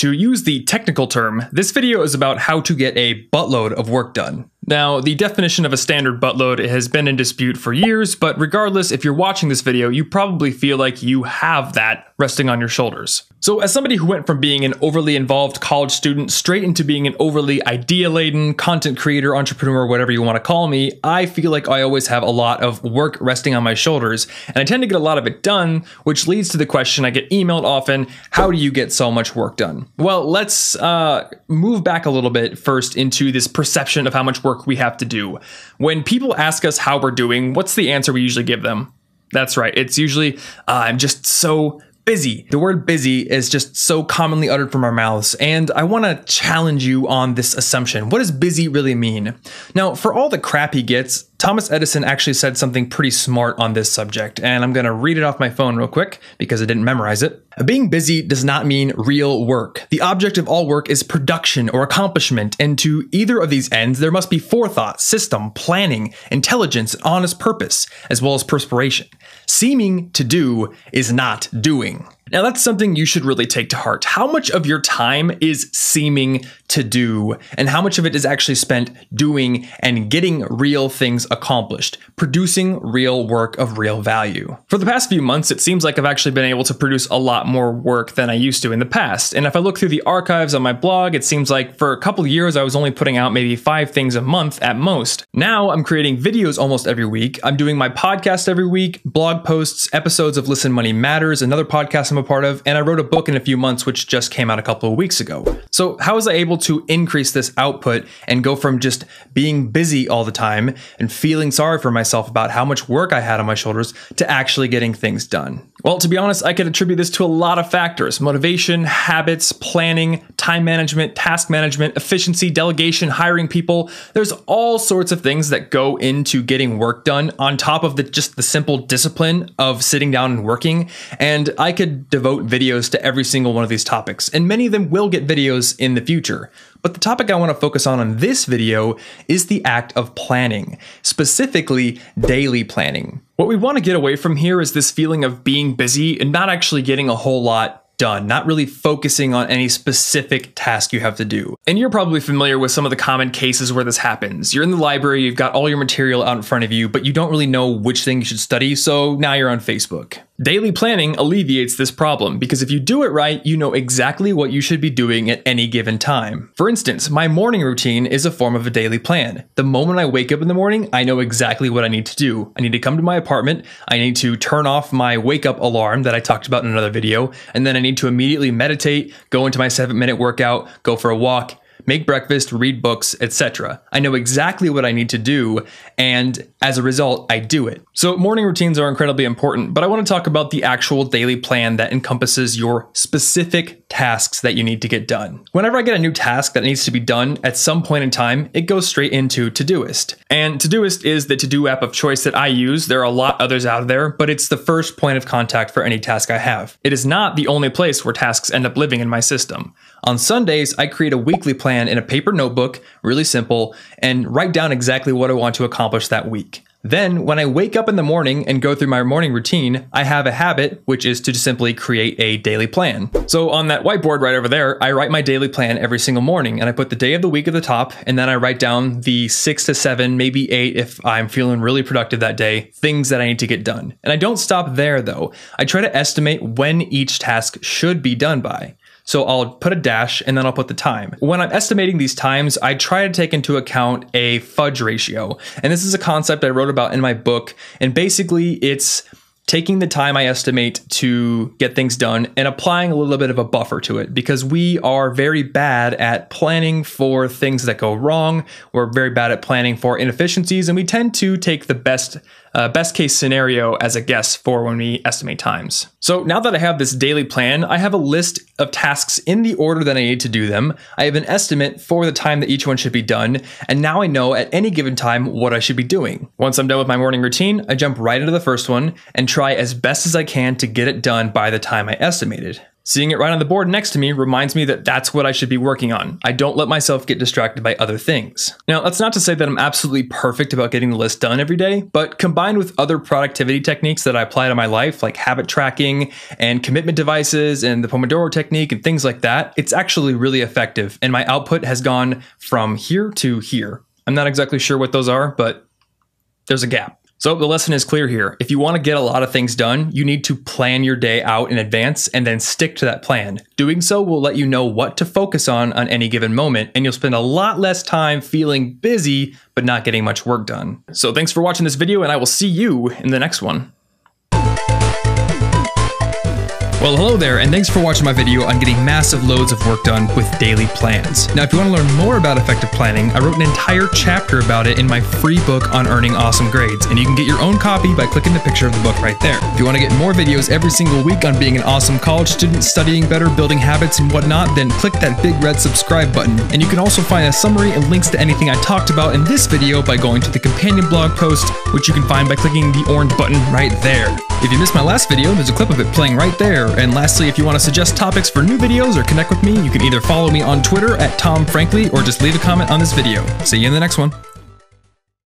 To use the technical term, this video is about how to get a buttload of work done. Now, the definition of a standard buttload has been in dispute for years, but regardless, if you're watching this video, you probably feel like you have that resting on your shoulders. So as somebody who went from being an overly involved college student straight into being an overly idea-laden content creator, entrepreneur, whatever you want to call me, I feel like I always have a lot of work resting on my shoulders, and I tend to get a lot of it done, which leads to the question I get emailed often, how do you get so much work done? Well, let's uh, move back a little bit first into this perception of how much work work we have to do. When people ask us how we're doing, what's the answer we usually give them? That's right. It's usually, uh, I'm just so busy. The word busy is just so commonly uttered from our mouths, and I want to challenge you on this assumption. What does busy really mean? Now, for all the crap he gets, Thomas Edison actually said something pretty smart on this subject, and I'm going to read it off my phone real quick because I didn't memorize it. Being busy does not mean real work. The object of all work is production or accomplishment, and to either of these ends, there must be forethought, system, planning, intelligence, honest purpose, as well as perspiration. Seeming to do is not doing. Now, that's something you should really take to heart. How much of your time is seeming to do, and how much of it is actually spent doing and getting real things accomplished, producing real work of real value? For the past few months, it seems like I've actually been able to produce a lot more work than I used to in the past. And if I look through the archives on my blog, it seems like for a couple years I was only putting out maybe five things a month at most. Now I'm creating videos almost every week. I'm doing my podcast every week, blog posts, episodes of Listen Money Matters, another podcast I'm a part of, and I wrote a book in a few months, which just came out a couple of weeks ago. So, how was I able to increase this output and go from just being busy all the time and feeling sorry for myself about how much work I had on my shoulders to actually getting things done? Well, to be honest, I could attribute this to a lot of factors motivation, habits, planning, time management, task management, efficiency, delegation, hiring people. There's all sorts of things that go into getting work done on top of the, just the simple discipline of sitting down and working. And I could devote videos to every single one of these topics, and many of them will get videos in the future. But the topic I want to focus on in this video is the act of planning, specifically daily planning. What we want to get away from here is this feeling of being busy and not actually getting a whole lot done, not really focusing on any specific task you have to do. And you're probably familiar with some of the common cases where this happens. You're in the library, you've got all your material out in front of you, but you don't really know which thing you should study, so now you're on Facebook. Daily planning alleviates this problem because if you do it right, you know exactly what you should be doing at any given time. For instance, my morning routine is a form of a daily plan. The moment I wake up in the morning, I know exactly what I need to do. I need to come to my apartment, I need to turn off my wake up alarm that I talked about in another video, and then I need to immediately meditate, go into my seven minute workout, go for a walk, make breakfast, read books, etc. I know exactly what I need to do, and as a result, I do it. So, morning routines are incredibly important, but I want to talk about the actual daily plan that encompasses your specific tasks that you need to get done. Whenever I get a new task that needs to be done at some point in time, it goes straight into Todoist. And Todoist is the to-do app of choice that I use. There are a lot others out there, but it's the first point of contact for any task I have. It is not the only place where tasks end up living in my system. On Sundays, I create a weekly plan in a paper notebook, really simple, and write down exactly what I want to accomplish that week. Then, when I wake up in the morning and go through my morning routine, I have a habit, which is to simply create a daily plan. So, on that whiteboard right over there, I write my daily plan every single morning and I put the day of the week at the top, and then I write down the six to seven, maybe eight, if I'm feeling really productive that day, things that I need to get done. And I don't stop there though, I try to estimate when each task should be done by. So I'll put a dash and then I'll put the time. When I'm estimating these times, I try to take into account a fudge ratio. And this is a concept I wrote about in my book. And basically, it's taking the time I estimate to get things done and applying a little bit of a buffer to it because we are very bad at planning for things that go wrong. We're very bad at planning for inefficiencies, and we tend to take the best uh, best case scenario as a guess for when we estimate times. So now that I have this daily plan, I have a list of tasks in the order that I need to do them. I have an estimate for the time that each one should be done, and now I know at any given time what I should be doing. Once I'm done with my morning routine, I jump right into the first one and try as best as I can to get it done by the time I estimated. Seeing it right on the board next to me reminds me that that's what I should be working on. I don't let myself get distracted by other things. Now, that's not to say that I'm absolutely perfect about getting the list done every day, but combined with other productivity techniques that I apply to my life, like habit tracking and commitment devices and the Pomodoro technique and things like that, it's actually really effective. And my output has gone from here to here. I'm not exactly sure what those are, but there's a gap. So the lesson is clear here. If you want to get a lot of things done, you need to plan your day out in advance and then stick to that plan. Doing so will let you know what to focus on on any given moment, and you'll spend a lot less time feeling busy but not getting much work done. So thanks for watching this video, and I will see you in the next one. Well, hello there, and thanks for watching my video on getting massive loads of work done with daily plans. Now, if you want to learn more about effective planning, I wrote an entire chapter about it in my free book on earning awesome grades, and you can get your own copy by clicking the picture of the book right there. If you want to get more videos every single week on being an awesome college student, studying better, building habits, and whatnot, then click that big red subscribe button. And you can also find a summary and links to anything I talked about in this video by going to the companion blog post, which you can find by clicking the orange button right there. If you missed my last video, there's a clip of it playing right there. And lastly, if you want to suggest topics for new videos or connect with me, you can either follow me on Twitter at Tom Frankly or just leave a comment on this video. See you in the next one.